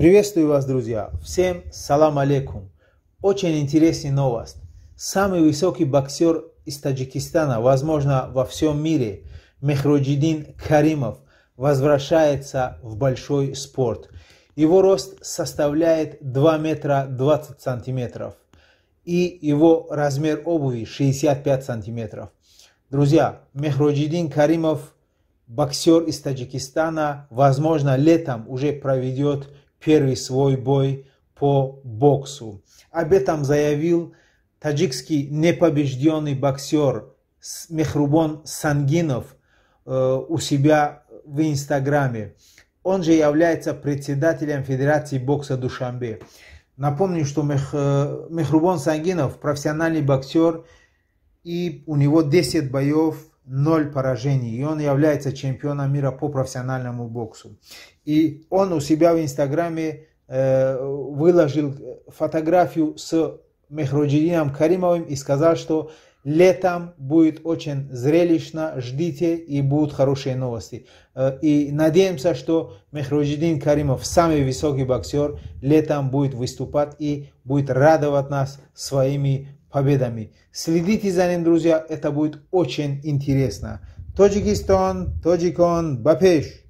Приветствую вас, друзья! Всем салам алейкум! Очень интересная новость. Самый высокий боксер из Таджикистана, возможно, во всем мире, Мехроджидин Каримов, возвращается в большой спорт. Его рост составляет 2 метра 20 сантиметров. И его размер обуви 65 сантиметров. Друзья, Мехроджидин Каримов – боксер из Таджикистана, возможно, летом уже проведет первый свой бой по боксу. Об этом заявил таджикский непобежденный боксер Мехрубон Сангинов э, у себя в Инстаграме. Он же является председателем Федерации бокса Душамбе. Напомню, что Мех, э, Мехрубон Сангинов профессиональный боксер, и у него 10 боев ноль поражений. И он является чемпионом мира по профессиональному боксу. И он у себя в Инстаграме э, выложил э, фотографию с Мехруджидином Каримовым и сказал, что летом будет очень зрелищно, ждите и будут хорошие новости. Э, и надеемся, что Мехруджидин Каримов, самый высокий боксер, летом будет выступать и будет радовать нас своими победами. Следите за ним, друзья, это будет очень интересно. Таджикистан, Таджикан, Бапеш!